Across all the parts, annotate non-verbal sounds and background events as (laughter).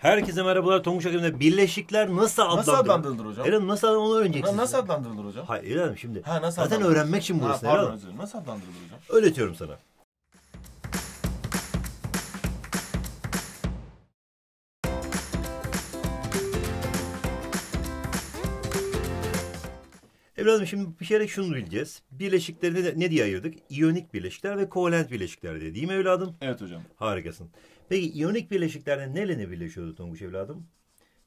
Herkese merhabalar Tonguç Akademi'de birleşikler nasıl adlandırılır? Nasıl adlandırılır hocam? Eren nasıl onu öğreneceksin? nasıl adlandırılır hocam? Hayır Eren şimdi ha, nasıl zaten öğrenmek için burası ha, pardon, Eren. Nasıl adlandırılır hocam? Öğretiyorum sana. Evladım şimdi pişerek şunu bileceğiz. Bileşikleri ne, ne diye ayırdık? İyonik bileşikler ve kovalent bileşikler diye değil mi evladım? Evet hocam. Harikasın. Peki iyonik bileşiklerde neyle ne birleşiyordu Tonguç evladım?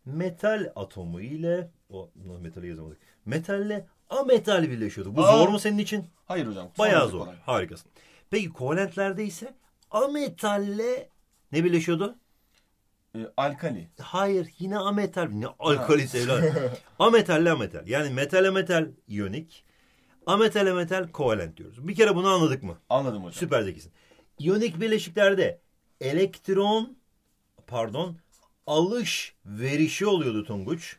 Metal atomu ile o metali yazamadık. Metalle ametal birleşiyordu. Bu Aa, zor mu senin için? Hayır hocam. Bayağı zor. Kolay. Harikasın. Peki kovalentlerde ise ametalle ne birleşiyordu? E, alkali. Hayır yine ametal. Ne alkali evlat. ametalle ametal. Yani metale metal iyonik. Ametale metal kovalent diyoruz. Bir kere bunu anladık mı? Anladım hocam. Süper zekisin. İyonik bileşiklerde elektron pardon alış verişi oluyordu Tunguç.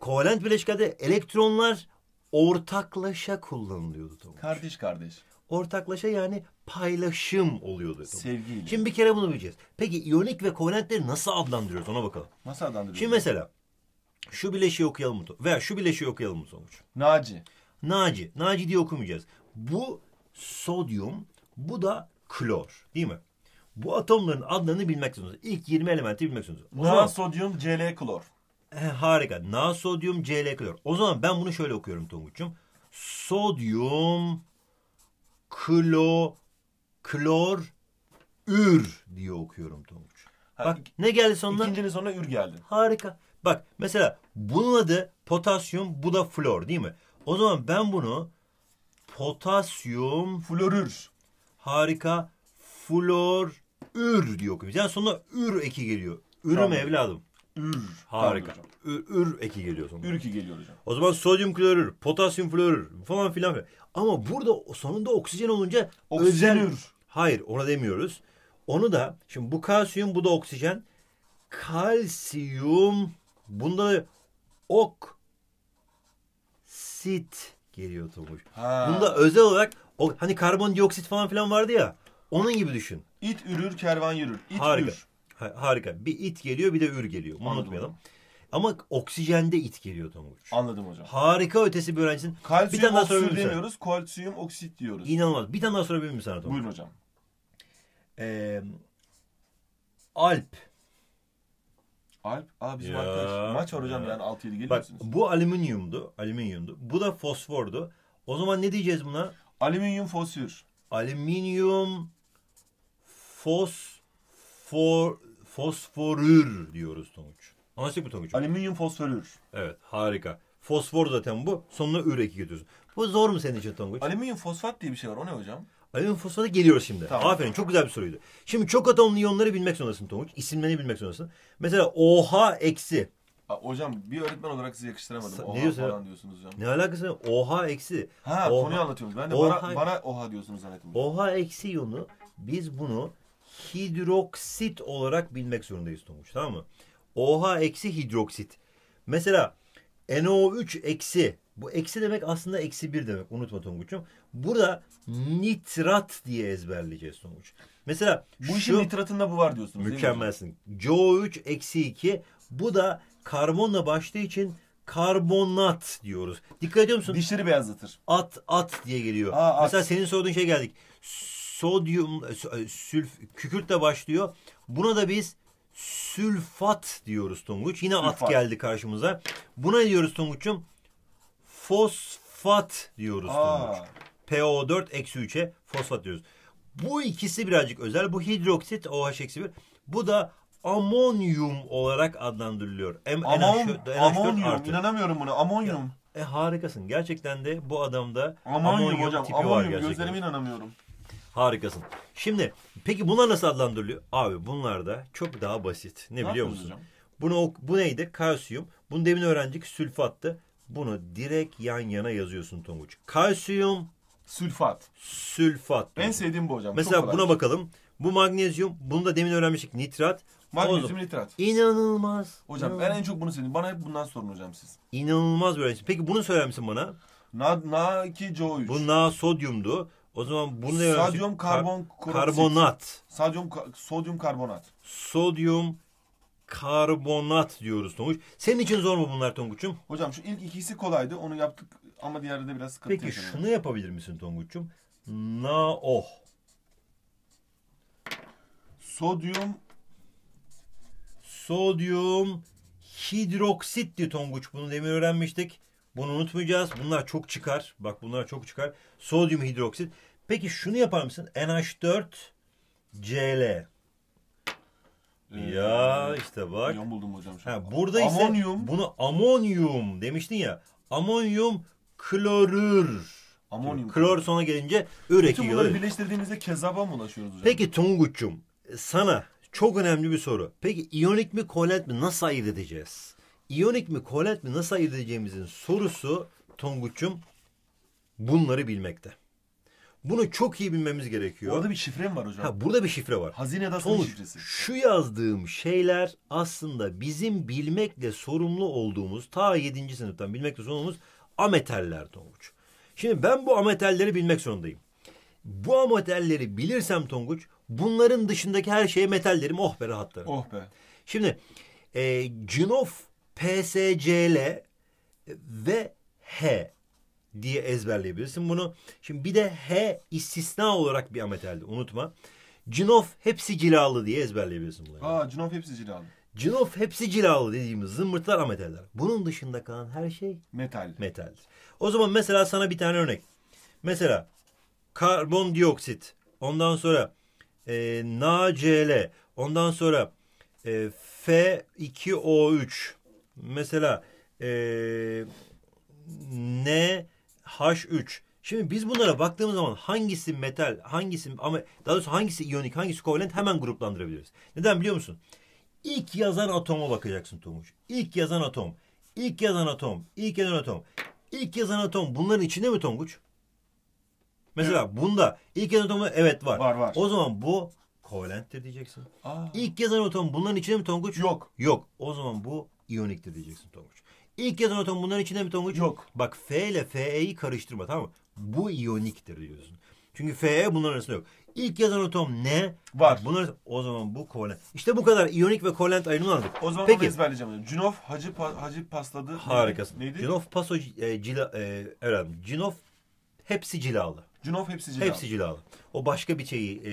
Kovalent bileşiklerde elektronlar ortaklaşa kullanılıyordu Tunguç. Kardeş kardeş ortaklaşa yani paylaşım oluyordu. Sevgiyle. Şimdi bir kere bunu bileceğiz. Peki iyonik ve kovalentleri nasıl adlandırıyoruz ona bakalım. Nasıl adlandırıyoruz? Şimdi mesela şu bileşiği okuyalım mı? Veya şu bileşiği okuyalım mı sonuç? Naci. Naci. Naci diye okumayacağız. Bu sodyum, bu da klor değil mi? Bu atomların adlarını bilmek zorundasın. İlk 20 elementi bilmek zorundasın. Na sodyum Cl klor. He, harika. Na sodyum Cl klor. O zaman ben bunu şöyle okuyorum Tonguç'cum. Sodyum klo klor ür diye okuyorum Tonguç. Bak ne geldi sonunda. İkincinin sonuna ür geldi. Harika. Bak mesela bunun adı potasyum bu da flor değil mi? O zaman ben bunu potasyum florür. Harika. Flor ür diye okuyoruz. Yani sonunda ür eki geliyor. Ürüm tamam. evladım. Ür. Harika. Tamam ür, ür eki geliyor sonunda. Ür eki geliyor hocam. O zaman sodyum klorür, potasyum florür falan filan. Ama burada sonunda oksijen olunca oksijenür. Hayır ona demiyoruz. Onu da şimdi bu kalsiyum bu da oksijen. Kalsiyum bunda da ok sit geliyor Tomuş. Bunda özel olarak o, hani karbondioksit falan filan vardı ya. Onun gibi düşün. İt ürür kervan yürür. İt harika. Ür. Ha, harika. Bir it geliyor bir de ür geliyor. Bunu unutmayalım. Doğru. Ama oksijende it geliyor Tonguç. Anladım hocam. Harika ötesi bir öğrencisin. Kalsiyum bir tane daha sorabilir miyim demiyoruz. Kalsiyum oksit diyoruz. İnanılmaz. Bir tane daha sorabilir miyim sana Tonguç? Buyurun hocam. Ee, Alp. Alp? Aa bizim ya. arkadaş. Maç var hocam ya. yani 6-7 geliyor Bak, musunuz? Bu alüminyumdu. Alüminyumdu. Bu da fosfordu. O zaman ne diyeceğiz buna? Alüminyum fosfür. Alüminyum fosfor fosforür diyoruz Tonguç. Anlaştık mı Tonguç'um? Alüminyum fosforür. Evet harika. Fosfor zaten bu. Sonuna ür eki gidiyorsun. Bu zor mu senin için Tonguç? Alüminyum fosfat diye bir şey var. O ne hocam? Alüminyum fosfata geliyor şimdi. Tamam. Aferin çok güzel bir soruydu. Şimdi çok atomlu iyonları bilmek zorundasın Tonguç. İsimlerini bilmek zorundasın. Mesela OH eksi. hocam bir öğretmen olarak size yakıştıramadım. Sa- oha diyorsun falan diyorsunuz hocam. Ne alakası var? Oha eksi. Ha oha. konuyu anlatıyorum. Ben de oha. Bana, bana oha diyorsunuz zannettim. Oha eksi iyonu biz bunu hidroksit olarak bilmek zorundayız Tonguç tamam mı? OH eksi hidroksit. Mesela NO3 eksi bu eksi demek aslında eksi bir demek. Unutma Tonguç'um. Burada nitrat diye ezberleyeceğiz Tonguç. Mesela bu işin şu, nitratında bu var diyorsunuz. Mükemmelsin. CO3 eksi 2 bu da karbonla başladığı için karbonat diyoruz. Dikkat ediyor musun? Dişleri beyazlatır. At at diye geliyor. Aa, at. Mesela senin sorduğun şey geldik. Sodyum e, sülf kükürtle başlıyor. Buna da biz sülfat diyoruz Tonguç. Yine sülfat. at geldi karşımıza. Buna ne diyoruz Tonguç'um? Fosfat diyoruz Tonguç. PO4 eksi 3'e fosfat diyoruz. Bu ikisi birazcık özel. Bu hidroksit OH eksi 1. Bu da amonyum olarak adlandırılıyor. M Amon, NH4 amonyum artı. inanamıyorum buna. Amonyum. Ya, e harikasın. Gerçekten de bu adamda amonyum, amonyum hocam, tipi amonyum, var gerçekten. Gözlerime inanamıyorum. Harikasın. Şimdi peki bunlar nasıl adlandırılıyor? Abi bunlar da çok daha basit. Ne, ne biliyor musun? Bunu, bu neydi? Kalsiyum. Bunu demin öğrendik sülfattı. Bunu direkt yan yana yazıyorsun Tonguç. Kalsiyum. Sülfat. Sülfat. En sevdiğim bu hocam. Mesela buna şey. bakalım. Bu magnezyum. Bunu da demin öğrenmiştik. Nitrat. Magnezyum nitrat. İnanılmaz. Hocam ben en çok bunu sevdim. Bana hep bundan sorun hocam siz. İnanılmaz bir öğrenci. Peki bunu söyler misin bana? Na, na 2CO3. Bu na sodyumdu. O zaman bunu ne Sadyum karbon kar karbonat. Sodyum ka sodyum karbonat. Sodyum karbonat diyoruz Tonguç. Senin için zor mu bunlar Tonguç'um? Hocam şu ilk ikisi kolaydı. Onu yaptık ama diğerde de biraz sıkıntı Peki yaşadım. şunu yapabilir misin Tonguç'um? NaOH. Sodyum sodyum hidroksit hidroksitti Tonguç. Bunu demin öğrenmiştik. Bunu unutmayacağız. Bunlar çok çıkar. Bak bunlar çok çıkar. Sodyum hidroksit. Peki şunu yapar mısın? NH4 CL. Ya hmm. işte bak. Yan buldum hocam. Şimdi. Ha, burada ise bunu amonyum demiştin ya. Amonyum klorür. Amonyum. Klor sona gelince ür Bütün bunları birleştirdiğimizde kezaba mı ulaşıyoruz hocam? Peki Tonguç'um sana çok önemli bir soru. Peki iyonik mi kolet mi nasıl ayırt edeceğiz? İyonik mi kolet mi nasıl ayırt edeceğimizin sorusu Tonguç'um bunları bilmekte. Bunu çok iyi bilmemiz gerekiyor. Orada bir şifre mi var hocam? Ha, burada bir şifre var. Hazine dastanı Sonuç, şifresi. Şu yazdığım şeyler aslında bizim bilmekle sorumlu olduğumuz ta 7. sınıftan bilmekle sorumlu olduğumuz ameteller Tonguç. Şimdi ben bu ametelleri bilmek zorundayım. Bu ametelleri bilirsem Tonguç bunların dışındaki her şeye metallerim oh be rahatlarım. Oh be. Şimdi e, Cinof PSCL e, ve H diye ezberleyebilirsin bunu. Şimdi bir de H istisna olarak bir ameteldi unutma. Cinof hepsi cilalı diye ezberleyebilirsin bunu. Aa cinof hepsi cilalı. Cinof hepsi cilalı dediğimiz zımbırtlar ameteller. Bunun dışında kalan her şey metal. Metal. O zaman mesela sana bir tane örnek. Mesela karbondioksit, ondan sonra e, NaCl, ondan sonra e, F2O3, mesela e, ne H3. Şimdi biz bunlara baktığımız zaman hangisi metal, hangisi ama daha doğrusu hangisi iyonik, hangisi kovalent hemen gruplandırabiliriz. Neden biliyor musun? İlk yazan atoma bakacaksın Tomuç. İlk yazan atom. İlk yazan atom. İlk yazan atom. İlk yazan atom bunların içinde mi Tonguç? Mesela evet. bunda ilk yazan atomu evet var. Var var. O zaman bu kovalenttir diyeceksin. Aa. İlk yazan atom bunların içinde mi Tonguç? Yok. Yok. O zaman bu iyoniktir diyeceksin Tonguç. İlk yazan atom bunların içinde mi Tonguç? Yok. Bak F ile Fe'yi karıştırma tamam mı? Bu iyoniktir diyorsun. Çünkü Fe bunların arasında yok. İlk yazan atom ne? Var. Bunlar o zaman bu kolent. İşte bu kadar iyonik ve kovalent ayrımını anladık. O zaman Peki. ezberleyeceğim. Cunof hacı pa, hacı pasladı. Harikasın. Neydi? Cunof paso e, cila e, efendim. Cunof hepsi cilalı. Cunof hepsi cilalı. Hepsi cilalı. O başka bir şeyi e,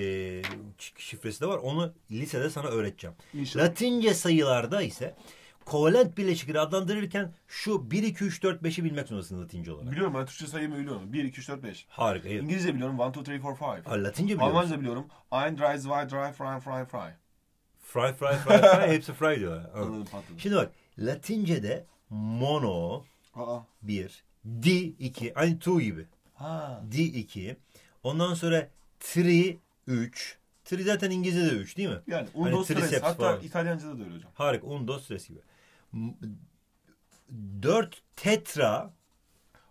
şifresi de var. Onu lisede sana öğreteceğim. İnşallah. Latince sayılarda ise kovalent birleşikleri adlandırırken şu 1, 2, 3, 4, 5'i bilmek zorundasın Latince olarak. Biliyorum ben Türkçe sayımı biliyorum. 1, 2, 3, 4, 5. Harika. Evet. İngilizce biliyorum. 1, 2, 3, 4, 5. Latince biliyorum. Almanca biliyorum. Ein, drei, zwei, drei, fry, fry, fry. Fry, fry, fry, fry. (laughs) Hepsi fry diyor. Anladım, patladım. Şimdi bak Latince'de mono Aa. bir, di iki, aynı two gibi. Ha. Di iki. Ondan sonra tri üç. Tri zaten İngilizce'de de üç değil mi? Yani un hani dos tres. Hatta falan. İtalyanca'da da öyle hocam. Harika. Un dos tres gibi. 4 tetra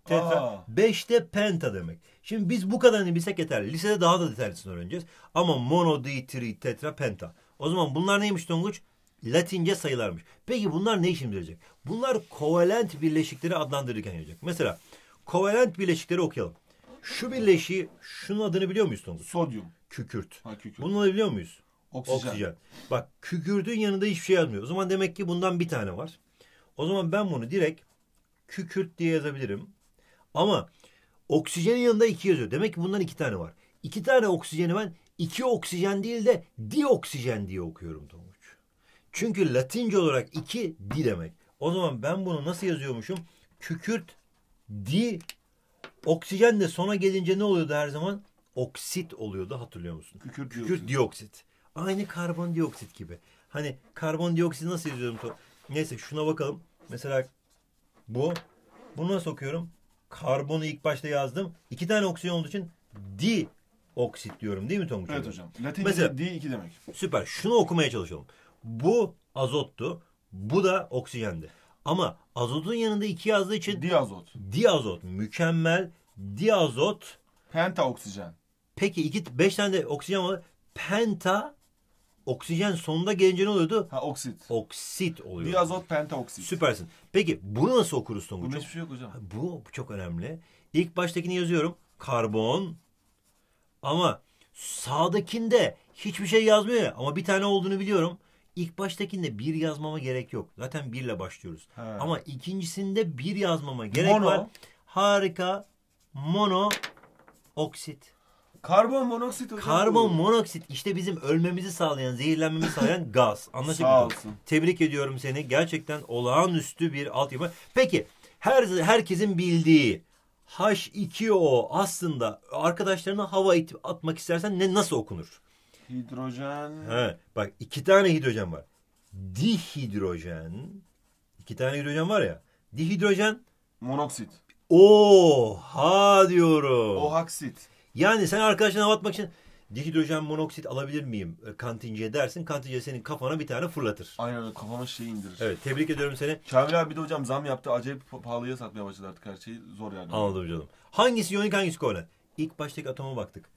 tetra, 5 de penta demek. Şimdi biz bu kadarını hani bilsek yeterli. Lisede daha da detaylısını öğreneceğiz. Ama mono, di, tri, tetra, penta. O zaman bunlar neymiş Tonguç? Latince sayılarmış. Peki bunlar ne işimize yarayacak? Bunlar kovalent birleşikleri adlandırırken yarayacak. Mesela kovalent birleşikleri okuyalım. Şu birleşiği şunun adını biliyor muyuz Tonguç? Sodyum. Kükürt. Ha, kükürt. Bunun biliyor muyuz? Oksijen. Oksijen. Bak kükürdün yanında hiçbir şey yazmıyor. O zaman demek ki bundan bir tane var. O zaman ben bunu direkt kükürt diye yazabilirim. Ama oksijenin yanında iki yazıyor. Demek ki bundan iki tane var. İki tane oksijeni ben iki oksijen değil de dioksijen diye okuyorum Tonguç. Çünkü latince olarak iki di demek. O zaman ben bunu nasıl yazıyormuşum? Kükürt di oksijen de sona gelince ne oluyordu her zaman? Oksit oluyordu hatırlıyor musun? Kükürt, Kükürt dioksit. dioksit. Aynı karbondioksit gibi. Hani karbondioksit nasıl yazıyorum? Neyse şuna bakalım. Mesela bu. Bunu nasıl okuyorum? Karbonu ilk başta yazdım. İki tane oksijen olduğu için di oksit diyorum değil mi Tonguç? Evet hocam. Mesela di iki demek. Süper. Şunu okumaya çalışalım. Bu azottu. Bu da oksijendi. Ama azotun yanında iki yazdığı için diazot. Diazot mükemmel. Diazot penta oksijen. Peki iki beş tane de oksijen var. Penta Oksijen sonunda gelince ne oluyordu? Ha oksit. Oksit oluyor. Diazot pentoksit. Süpersin. Peki bunu nasıl okuruz Tonguç? Bunun hiçbir şey yok hocam. Bu çok önemli. İlk baştakini yazıyorum. Karbon. Ama sağdakinde hiçbir şey yazmıyor. Ama bir tane olduğunu biliyorum. İlk baştakinde bir yazmama gerek yok. Zaten birle başlıyoruz. He. Ama ikincisinde bir yazmama gerek mono. var. Harika. Mono oksit. Karbon monoksit hocam. Karbon monoksit işte bizim ölmemizi sağlayan, zehirlenmemizi sağlayan (laughs) gaz. Anlaşıldı Sağ mı? olsun. Tebrik ediyorum seni. Gerçekten olağanüstü bir altyapı. Peki her herkesin bildiği H2O aslında arkadaşlarına hava it- atmak istersen ne nasıl okunur? Hidrojen. He, bak iki tane hidrojen var. Dihidrojen. İki tane hidrojen var ya. Dihidrojen. Monoksit. Oha diyorum. Ohaksit. Yani sen arkadaşına hava atmak için dihidrojen monoksit alabilir miyim e, kantince dersin. Kantince senin kafana bir tane fırlatır. Aynen öyle kafama şey indirir. Evet tebrik ediyorum seni. Kamil abi de hocam zam yaptı. Acayip pahalıya satmaya başladı artık her şeyi. Zor yani. Anladım canım. Hangisi yonik hangisi kola? İlk baştaki atoma baktık.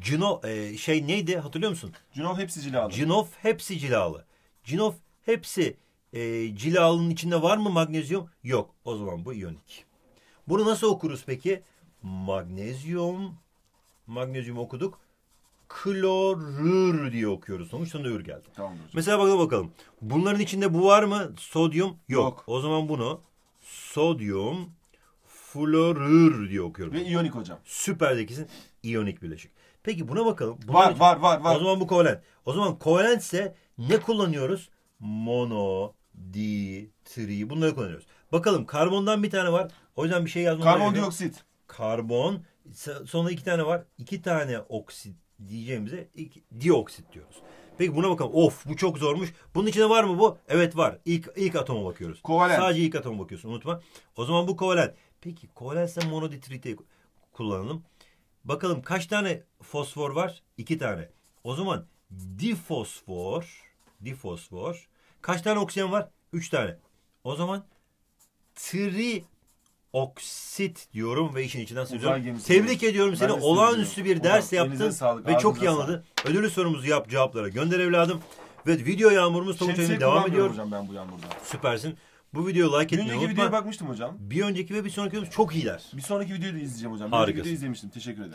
Cino e, şey neydi hatırlıyor musun? Cinov hepsi cilalı. Cinov hepsi cilalı. Cinov hepsi e, cilalının içinde var mı magnezyum? Yok. O zaman bu iyonik. Bunu nasıl okuruz peki? Magnezyum magnezyum okuduk. Klorür diye okuyoruz. Sonuçta ür geldi. Tamam hocam. Mesela bakalım bakalım. Bunların içinde bu var mı? Sodyum yok. yok. O zaman bunu sodyum florür diye okuyorum. Ve iyonik hocam. Süper zekisin. İyonik bileşik. Peki buna bakalım. Bunun var var var var. O zaman bu kovalent. O zaman kovalent ise ne kullanıyoruz? Mono, di, tri bunları kullanıyoruz. Bakalım karbondan bir tane var. O yüzden bir şey yazmam Karbondioksit. Karbon Sonra iki tane var. İki tane oksit diyeceğimize iki, dioksit diyoruz. Peki buna bakalım. Of bu çok zormuş. Bunun içinde var mı bu? Evet var. İlk, ilk atoma bakıyoruz. Kovalent. Sadece ilk atoma bakıyorsun unutma. O zaman bu kovalent. Peki kovalense monoditrite kullanalım. Bakalım kaç tane fosfor var? İki tane. O zaman difosfor difosfor kaç tane oksijen var? Üç tane. O zaman tri oksit diyorum ve işin içinden söylüyorum. Tebrik ediyorum seni. Olağanüstü bir ders Ulan, yaptın sağlık, ve çok iyi anladın. Ödülü sorumuzu yap cevaplara gönder evladım. Ve video yağmurumuz Tonguç devam ediyor. Hocam ben bu yağmurda. Süpersin. Bu videoyu like etmeyi unutma. videoya bakmıştım hocam. Bir önceki ve bir sonraki videomuz çok iyiler. Bir sonraki videoyu da izleyeceğim hocam. Harikasın. Bir videoyu izlemiştim. Teşekkür ederim.